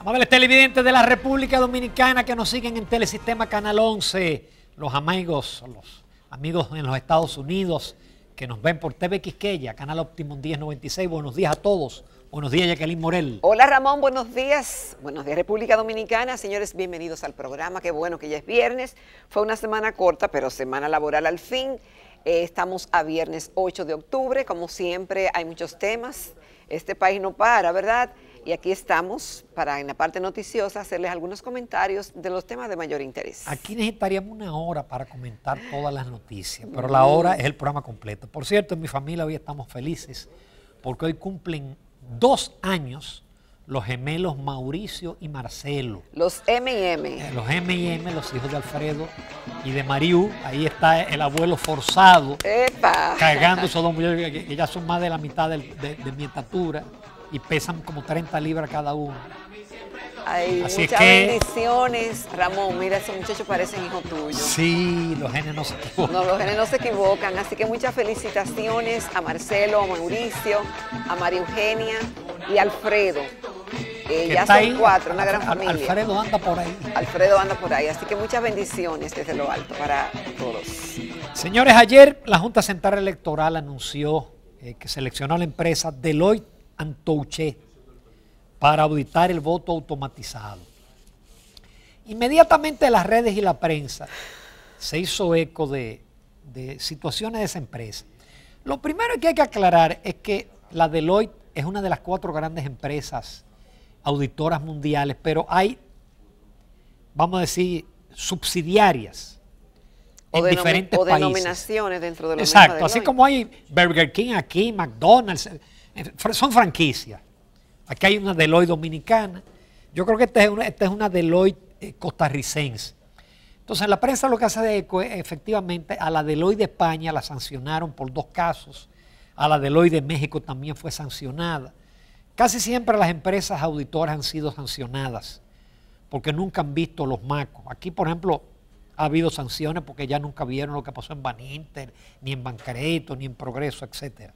Amables televidentes de la República Dominicana que nos siguen en Telesistema Canal 11, los amigos, los amigos en los Estados Unidos que nos ven por TV Quisqueya, Canal Optimum 1096, buenos días a todos. Buenos días, Jacqueline Morel. Hola, Ramón, buenos días. Buenos días, República Dominicana. Señores, bienvenidos al programa. Qué bueno que ya es viernes. Fue una semana corta, pero semana laboral al fin. Eh, estamos a viernes 8 de octubre. Como siempre, hay muchos temas. Este país no para, ¿verdad? Y aquí estamos para en la parte noticiosa hacerles algunos comentarios de los temas de mayor interés. Aquí necesitaríamos una hora para comentar todas las noticias, pero la hora es el programa completo. Por cierto, en mi familia hoy estamos felices porque hoy cumplen dos años los gemelos Mauricio y Marcelo. Los M eh, Los MM, los hijos de Alfredo y de Mariú. Ahí está el abuelo forzado. ¡Epa! Cargando esos dos muchachos que ya son más de la mitad de mi estatura y pesan como 30 libras cada uno. Ay, muchas bendiciones, Ramón. Mira, esos muchachos parecen hijo tuyo. Sí, los genes no se equivocan. No, los genes no se equivocan. Así que muchas felicitaciones a Marcelo, a Mauricio, a María Eugenia y Alfredo. ya son cuatro, una gran familia. Alfredo anda por ahí. Alfredo anda por ahí. Así que muchas bendiciones desde lo alto para todos. Señores, ayer la Junta Central Electoral anunció eh, que seleccionó a la empresa Deloitte Antouche para auditar el voto automatizado. Inmediatamente las redes y la prensa se hizo eco de, situaciones de esa empresa. Lo primero que hay que aclarar es que la Deloitte es una de las cuatro grandes empresas auditoras mundiales, pero hay, vamos a decir, subsidiarias o de diferentes o denominaciones dentro de los Exacto, así como hay Burger King aquí, McDonald's, son franquicias. Aquí hay una Deloitte dominicana. Yo creo que esta es una, esta es Deloitte eh, costarricense. Entonces la prensa lo que hace de eco es efectivamente a la Deloitte de España la sancionaron por dos casos. A la Deloitte de México también fue sancionada. Casi siempre las empresas auditoras han sido sancionadas porque nunca han visto los macos. Aquí, por ejemplo, ha habido sanciones porque ya nunca vieron lo que pasó en Baninter, ni en Bancareto, ni en Progreso, etcétera.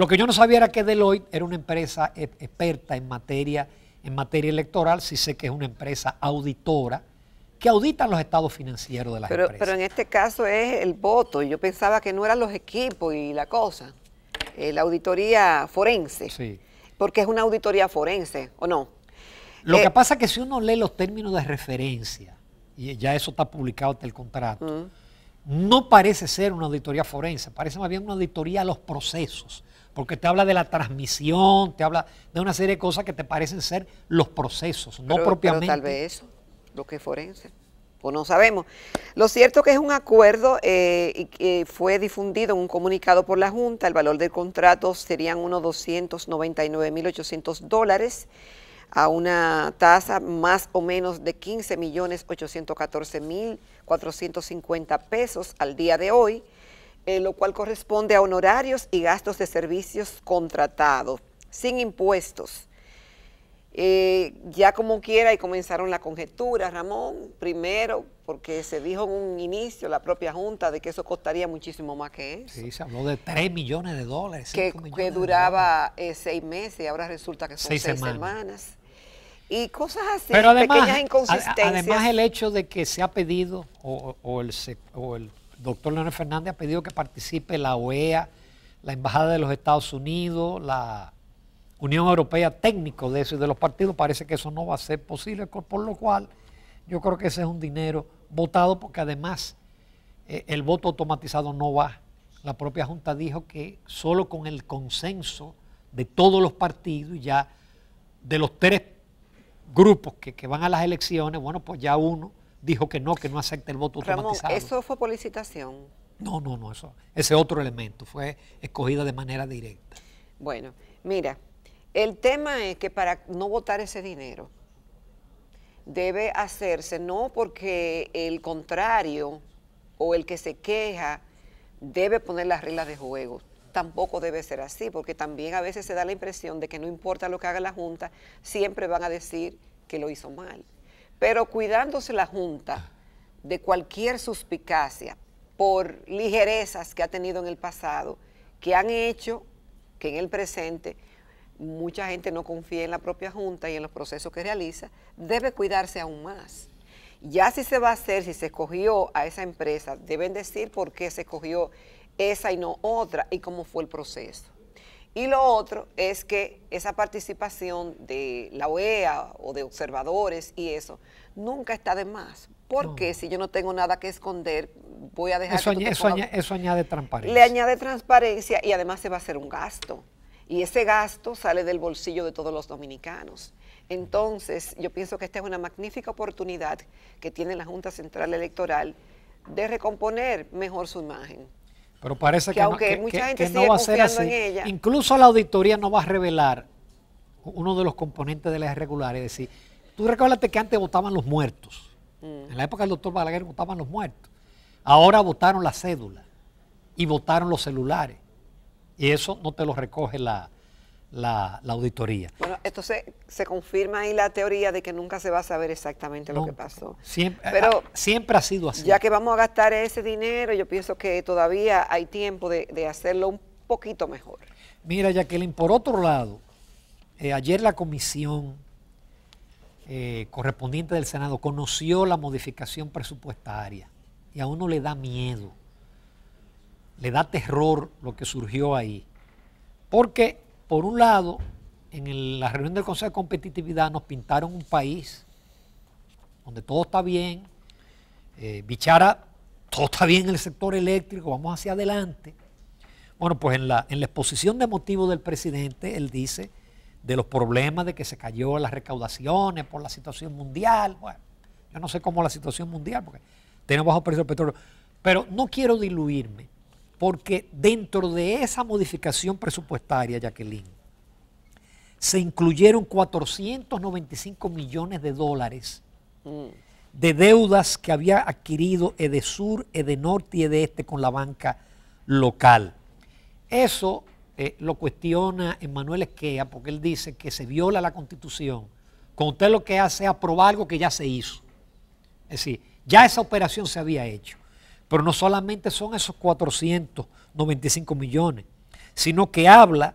Lo que yo no sabía era que Deloitte era una empresa e-, experta en materia, en materia electoral, sí sé que es una empresa auditora que audita los estados financieros de las pero, empresas. Pero en este caso es el voto, yo pensaba que no eran los equipos y la cosa, eh, la auditoría forense, sí. porque es una auditoría forense, ¿o no? Lo que eh, pasa es que si uno lee los términos de referencia, y ya eso está publicado hasta el contrato, no parece ser una auditoría forense, parece más bien una auditoría a los procesos, porque te habla de la transmisión, te habla de una serie de cosas que te parecen ser los procesos, no propiamente. Pero tal vez eso, lo que es forense. Pues no sabemos. Lo cierto que es un acuerdo eh, y que fue difundido en un comunicado por la Junta. El valor del contrato serían unos 299.800 dólares a una tasa más o menos de millones 15.814.450 pesos al día de hoy lo cual corresponde a honorarios y gastos de servicios contratados, sin impuestos. Eh, ya como quiera, y comenzaron la conjetura, Ramón, primero, porque se dijo en un inicio la propia Junta de que eso costaría muchísimo más que eso. Sí, se habló de 3 millones de dólares. Que, duraba eh, seis meses y ahora resulta que son seis, semanas. Y cosas así, Pero además, pequeñas inconsistencias. Además el hecho de que se ha pedido o, o el doctor Leonel Fernández ha pedido que participe la OEA, la Embajada de los Estados Unidos, la Unión Europea, técnicos de eso y de los partidos. Parece que eso no va a ser posible, por lo cual yo creo que ese es un dinero votado porque además eh, el voto automatizado no va. La propia Junta dijo que solo con el consenso de todos los partidos ya de los tres grupos que, que van a las elecciones, bueno, pues ya uno dijo que no, que no acepta el voto automatizado. ¿Eso fue por licitación? No, no, no, eso, ese otro elemento fue escogida de manera directa. Bueno, mira, el tema es que para no votar ese dinero debe hacerse no porque el contrario o el que se queja debe poner las reglas de juego. Tampoco debe ser así, porque también a veces se da la impresión de que no importa lo que haga la Junta, siempre van a decir que lo hizo mal. Pero cuidándose la Junta de cualquier suspicacia por ligerezas que ha tenido en el pasado, que han hecho que en el presente mucha gente no confíe en la propia Junta y en los procesos que realiza, debe cuidarse aún más. Ya si se va a hacer, si se escogió a esa empresa, deben decir por qué se escogió esa y no otra y cómo fue el proceso. Y lo otro es que esa participación de la OEA o de observadores y eso nunca está de más. Porque si yo no tengo nada que esconder, voy a dejar... Eso, que eso añade transparencia. Le añade transparencia y además se va a hacer un gasto. Y ese gasto sale del bolsillo de todos los dominicanos. Entonces, yo pienso que esta es una magnífica oportunidad que tiene la Junta Central Electoral de recomponer mejor su imagen. Pero parece que, no, va a ser así. Incluso la auditoría no va a revelar uno de los componentes de las irregulares. Es decir, tú recuérdate que antes votaban los muertos. Mm. En la época del doctor Balaguer votaban los muertos. Ahora votaron la cédula y votaron los celulares. Y eso no te lo recoge la, la, auditoría. Bueno, entonces se confirma ahí la teoría de que nunca se va a saber exactamente lo que pasó. Siempre, Pero, ah, ah, siempre ha sido así. Ya que vamos a gastar ese dinero, yo pienso que todavía hay tiempo de, hacerlo un poquito mejor. Mira, Jacqueline, por otro lado, eh, ayer la comisión eh, correspondiente del Senado conoció la modificación presupuestaria y a uno le da miedo, le da terror lo que surgió ahí, porque por un lado, en la reunión del Consejo de Competitividad nos pintaron un país donde todo está bien, eh, Bichara, todo está bien en el sector eléctrico, vamos hacia adelante. Bueno, pues en la, exposición de motivos del presidente, él dice de los problemas de que se cayó las recaudaciones por la situación mundial. Bueno, yo no sé cómo la situación mundial, porque tenemos bajo precio de petróleo. Pero no quiero diluirme porque dentro de esa modificación presupuestaria, Jacqueline, se incluyeron 495 millones de dólares mm. de deudas que había adquirido Edesur, Edenorte y este con la banca local. Eso eh, lo cuestiona Emanuel Esquea porque él dice que se viola la constitución. Con usted lo que hace es aprobar algo que ya se hizo. Es decir, ya esa operación se había hecho. Pero no solamente son esos 495 millones, sino que habla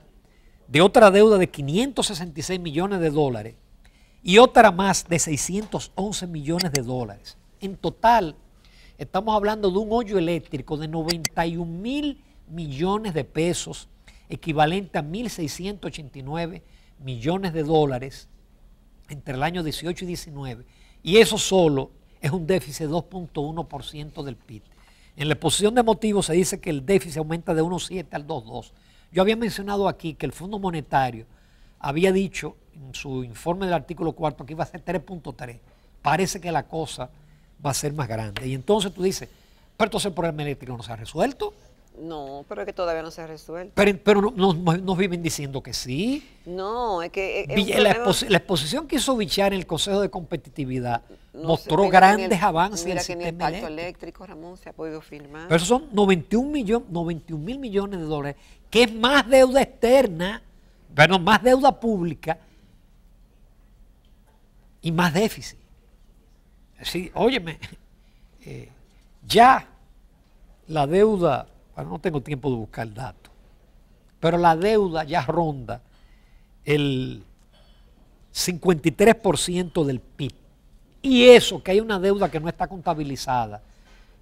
de otra deuda de 566 millones de dólares y otra más de 611 millones de dólares. En total, estamos hablando de un hoyo eléctrico de 91 mil millones de pesos, equivalente a 1.689 millones de dólares entre el año 18 y 19. Y eso solo es un déficit de 2.1% del PIB. En la exposición de motivos se dice que el déficit aumenta de 1,7 al 2,2. Yo había mencionado aquí que el Fondo Monetario había dicho en su informe del artículo 4 que iba a ser 3.3. Parece que la cosa va a ser más grande. Y entonces tú dices, pero entonces el problema eléctrico no se ha resuelto. No, pero es que todavía no se ha resuelto. Pero, nos, viven diciendo que sí. No, es que... la, exposición que hizo Bichar en el Consejo de Competitividad mostró grandes avances en el sistema eléctrico. Ramón, se ha podido firmar. Pero son 91, mil millones de dólares, que es más deuda externa, bueno, más deuda pública y más déficit. Así, óyeme, eh, ya la deuda no tengo tiempo de buscar el dato. Pero la deuda ya ronda el 53% del PIB. Y eso, que hay una deuda que no está contabilizada,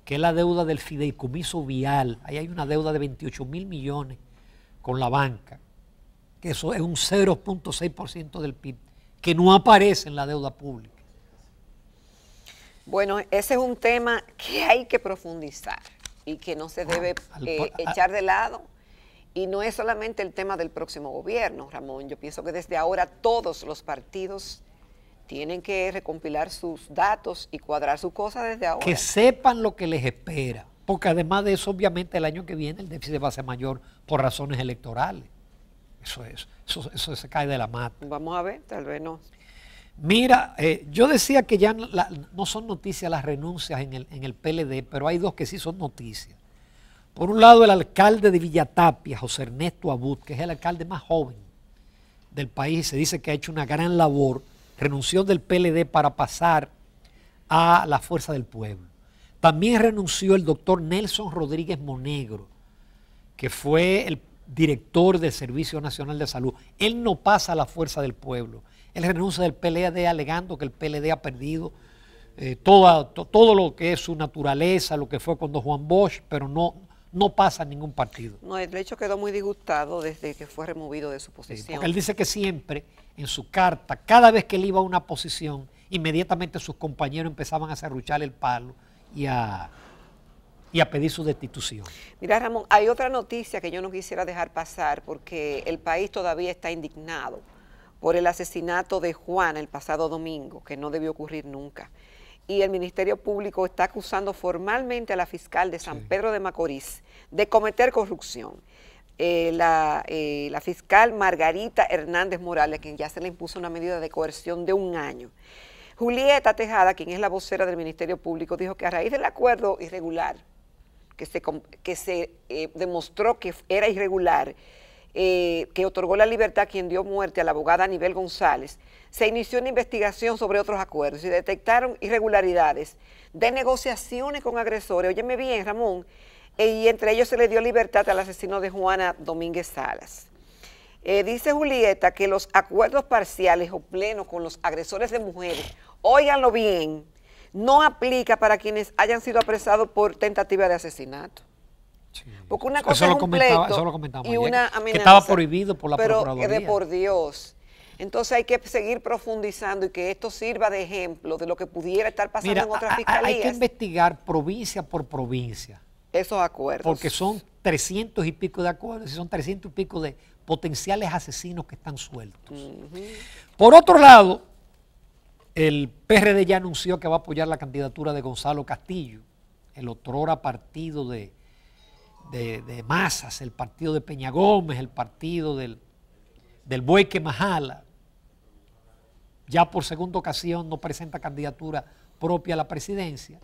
que es la deuda del fideicomiso vial. Ahí hay una deuda de 28 mil millones con la banca, que eso es un 0.6% del PIB, que no aparece en la deuda pública. Bueno, ese es un tema que hay que profundizar y que no se ah, debe eh, ah. echar de lado. Y no es solamente el tema del próximo gobierno, Ramón. Yo pienso que desde ahora todos los partidos tienen que recompilar sus datos y cuadrar sus cosas desde ahora. Que sepan lo que les espera. Porque además de eso, obviamente, el año que viene el déficit va a ser mayor por razones electorales. Eso es, eso, eso se cae de la mata. Vamos a ver, tal vez no. Mira, eh, yo decía que ya no son noticias las renuncias en el, en el PLD, pero hay dos que sí son noticias. Por un lado, el alcalde de Villatapia, José Ernesto Abud, que es el alcalde más joven del país y se dice que ha hecho una gran labor, renunció del PLD para pasar a la fuerza del pueblo. También renunció el doctor Nelson Rodríguez Monegro, que fue el director del Servicio Nacional de Salud. Él no pasa a la fuerza del pueblo, él renuncia del PLD alegando que el PLD ha perdido eh, todo lo que es su naturaleza, lo que fue cuando Juan Bosch, pero no, no pasa en ningún partido. No, el hecho quedó muy disgustado desde que fue removido de su posición. él dice que siempre en su carta, cada vez que él iba a una posición, inmediatamente sus compañeros empezaban a serruchar el palo y a, y a pedir su destitución. Mira, Ramón, hay otra noticia que yo no quisiera dejar pasar porque el país todavía está indignado por el asesinato de Juan el pasado domingo, que no debió ocurrir nunca. Y el Ministerio Público está acusando formalmente a la fiscal de San Pedro de Macorís de cometer corrupción. Eh, eh, la, fiscal Margarita Hernández Morales, quien ya se le impuso una medida de coerción de un año. Julieta Tejada, quien es la vocera del Ministerio Público, dijo que a raíz del acuerdo irregular, que se, eh, demostró que era irregular, eh, que otorgó la libertad a quien dio muerte a la abogada Anibel González, se inició una investigación sobre otros acuerdos y detectaron irregularidades de negociaciones con agresores. Óyeme bien, Ramón, eh, y entre ellos se le dio libertad al asesino de Juana Domínguez Salas. Eh, dice Julieta que los acuerdos parciales o plenos con los agresores de mujeres, óiganlo bien, no aplica para quienes hayan sido apresados por tentativa de asesinato. Porque una cosa es y Que estaba prohibido por la pero Procuraduría. por Dios. Entonces hay que seguir profundizando y que esto sirva de ejemplo de lo que pudiera estar pasando en otras fiscalías. Hay que investigar provincia por provincia. Esos acuerdos. Porque son 300 y pico de acuerdos y son 300 y pico de potenciales asesinos que están sueltos. Por otro lado, el PRD ya anunció que va a apoyar la candidatura de Gonzalo Castillo, el otrora partido de de, masas, el partido de Peña Gómez, el partido del, del buey que majala, ya por segunda ocasión no presenta candidatura propia a la presidencia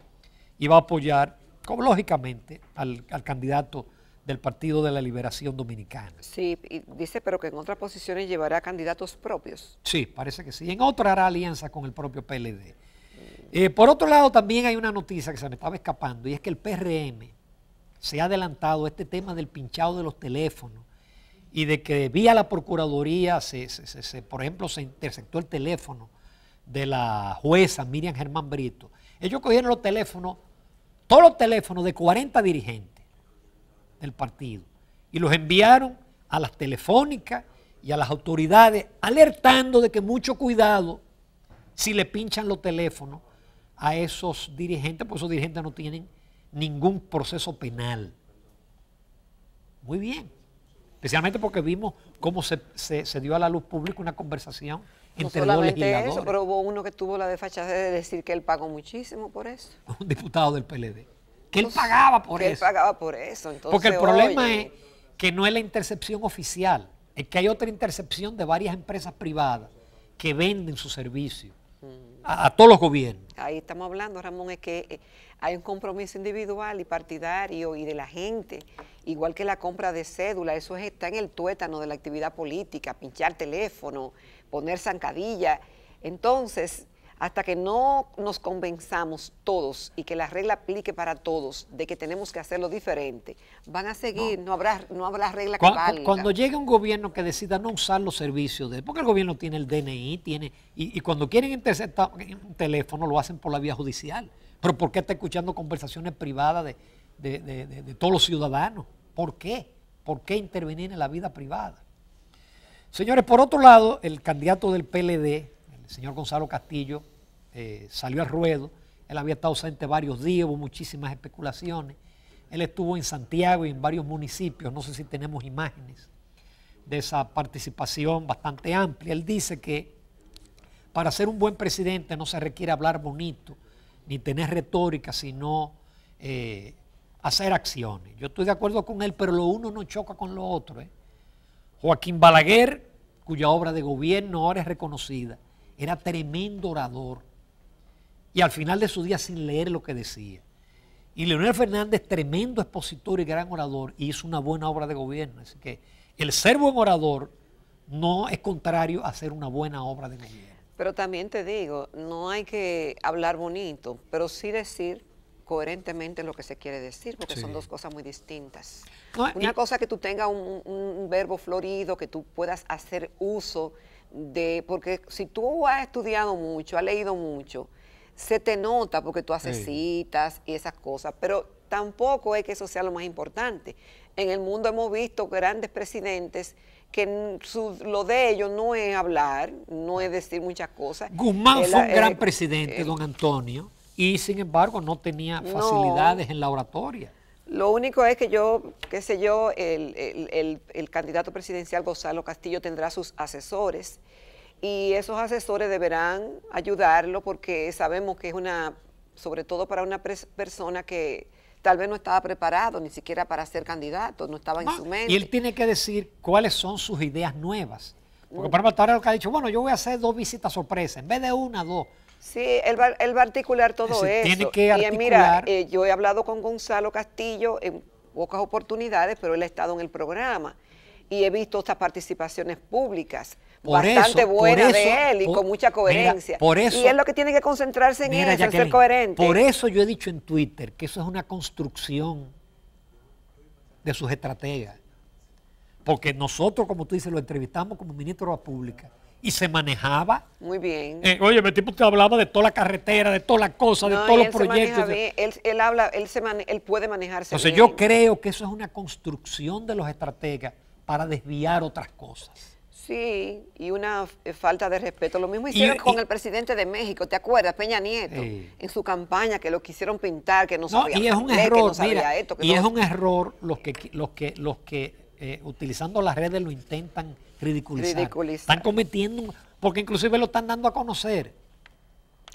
y va a apoyar, como lógicamente, al, candidato del Partido de la Liberación Dominicana. Sí, dice, pero que en otras posiciones llevará candidatos propios. Sí, parece que sí. en otra hará alianza con el propio PLD. Eh, por otro lado, también hay una noticia que se me estaba escapando y es que el PRM se ha adelantado este tema del pinchado de los teléfonos y de que vía la Procuraduría, por ejemplo, se interceptó el teléfono de la jueza Miriam Germán Brito. Ellos cogieron los teléfonos, todos los teléfonos de 40 dirigentes del partido y los enviaron a las telefónicas y a las autoridades alertando de que mucho cuidado si le pinchan los teléfonos a esos dirigentes, porque esos dirigentes no tienen ningún proceso penal. Muy bien. Especialmente porque vimos cómo se, dio a la luz pública una conversación entre los legisladores. Eso, pero hubo uno que tuvo la desfachada de decir que él pagó muchísimo por eso. Un diputado del PLD. Que él pues, pagaba por eso. Él pagaba por eso. porque el problema es que no es la intercepción oficial, es que hay otra intercepción de varias empresas privadas que venden su servicio a, todos los gobiernos. Ahí estamos hablando, Ramón, es que eh, hay un compromiso individual y partidario y de la gente, igual que la compra de cédula, eso está en el tuétano de la actividad política, pinchar teléfono, poner zancadilla. Entonces, hasta que no nos convenzamos todos y que la regla aplique para todos de que tenemos que hacerlo diferente, van a seguir, no, habrá, no habrá regla cuando, Cuando llegue un gobierno que decida no usar los servicios de... Porque el gobierno tiene el DNI, tiene... Y, cuando quieren interceptar un teléfono lo hacen por la vía judicial. Pero ¿por qué está escuchando conversaciones privadas de, de todos los ciudadanos? ¿Por qué? ¿Por qué intervenir en la vida privada? Señores, por otro lado, el candidato del PLD, el señor Gonzalo Castillo eh, salió al ruedo. Él había estado ausente varios días, hubo muchísimas especulaciones. Él estuvo en Santiago y en varios municipios, no sé si tenemos imágenes de esa participación bastante amplia. Él dice que para ser un buen presidente no se requiere hablar bonito ni tener retórica, sino eh, hacer acciones. Yo estoy de acuerdo con él, pero lo uno no choca con lo otro. ¿eh? Joaquín Balaguer, cuya obra de gobierno ahora es reconocida, era tremendo orador. Y al final de su día sin leer lo que decía. Y Leonel Fernández, tremendo expositor y gran orador, y hizo una buena obra de gobierno. Así que el ser buen orador no es contrario a hacer una buena obra de gobierno. Pero también te digo, no hay que hablar bonito, pero sí decir coherentemente lo que se quiere decir, porque son dos cosas muy distintas. Una cosa que tú tengas un, verbo florido, que tú puedas hacer uso porque si tú has estudiado mucho, has leído mucho, se te nota porque tú haces citas y esas cosas, pero tampoco es que eso sea lo más importante. En el mundo hemos visto grandes presidentes que lo de ellos no es hablar, no es decir muchas cosas. Guzmán fue un gran eh, presidente, eh, don Antonio, y sin embargo no tenía facilidades en la oratoria. Lo único es que yo, qué sé yo, el, candidato presidencial Gonzalo Castillo tendrá sus asesores y esos asesores deberán ayudarlo porque sabemos que es una, sobre todo para una persona que tal vez no estaba preparado ni siquiera para ser candidato, no estaba en su mente. Y él tiene que decir cuáles son sus ideas nuevas. Porque, mm. por ejemplo, lo que ha dicho, bueno, yo voy a hacer dos visitas sorpresas, en vez de una, dos. Sí, él va, a articular todo eso. Tiene que articular. mira, eh, yo he hablado con Gonzalo Castillo en pocas oportunidades, pero él ha estado en el programa y he visto estas participaciones públicas bastante buenas de él y con mucha coherencia. por eso, y es lo que tiene que concentrarse en eso, ser coherente. Por eso yo he dicho en Twitter que eso es una construcción de sus estrategas. Porque nosotros, como tú dices, lo entrevistamos como ministro de la Pública y se manejaba. Muy bien. Eh, oye, el tipo te hablaba de toda la carretera, de todas las cosas, de todos los proyectos. Él, él, habla, él, se él puede manejarse. Entonces yo creo que eso es una construcción de los estrategas para desviar otras cosas. Sí, y una eh, falta de respeto. Lo mismo hicieron con el presidente de México, ¿te acuerdas? Peña Nieto, en su campaña que lo quisieron pintar, que no, sabía. Y un esto, y es un error los que, los que, los que eh, utilizando las redes lo intentan ridiculizar. Están cometiendo, porque inclusive lo están dando a conocer.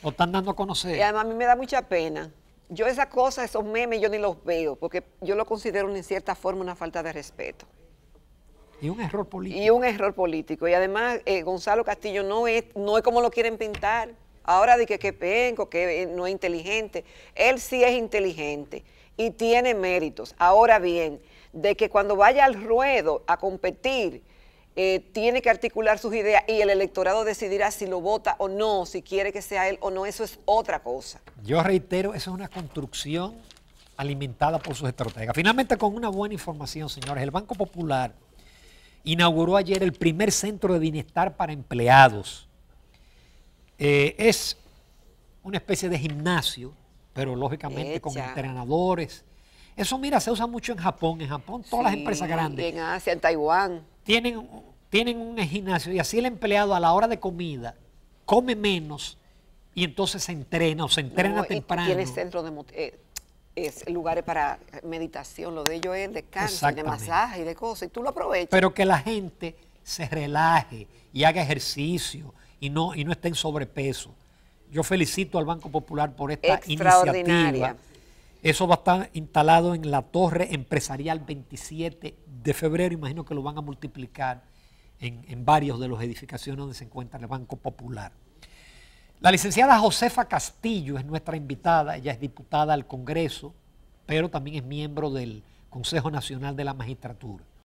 Lo están dando a conocer. Y además a mí me da mucha pena. Yo esas cosas, esos memes, yo ni los veo, porque yo lo considero en cierta forma una falta de respeto. Y un error político. Y un error político. Y además, eh, Gonzalo Castillo no es, no es como lo quieren pintar. Ahora de que, qué penco, que eh, no es inteligente. Él sí es inteligente y tiene méritos. Ahora bien, de que cuando vaya al ruedo a competir, eh, tiene que articular sus ideas y el electorado decidirá si lo vota o no, si quiere que sea él o no, eso es otra cosa. Yo reitero, eso es una construcción alimentada por sus estrategas. Finalmente, con una buena información, señores, el Banco Popular inauguró ayer el primer centro de bienestar para empleados. Eh, es una especie de gimnasio, pero lógicamente con entrenadores, eso, mira, se usa mucho en Japón. En Japón, todas las empresas grandes. En Asia, en Taiwán. Tienen, tienen un gimnasio y así el empleado a la hora de comida come menos y entonces se entrena o se entrena temprano. temprano. Tiene centro de eh, es, lugares para meditación, lo de ellos es descanso, de masaje y de cosas, y tú lo aprovechas. Pero que la gente se relaje y haga ejercicio y no, y no esté en sobrepeso. Yo felicito al Banco Popular por esta iniciativa eso va a estar instalado en la Torre Empresarial 27 de febrero. Imagino que lo van a multiplicar en, varios de los edificaciones donde se encuentra el Banco Popular. La licenciada Josefa Castillo es nuestra invitada. Ella es diputada al Congreso, pero también es miembro del Consejo Nacional de la Magistratura.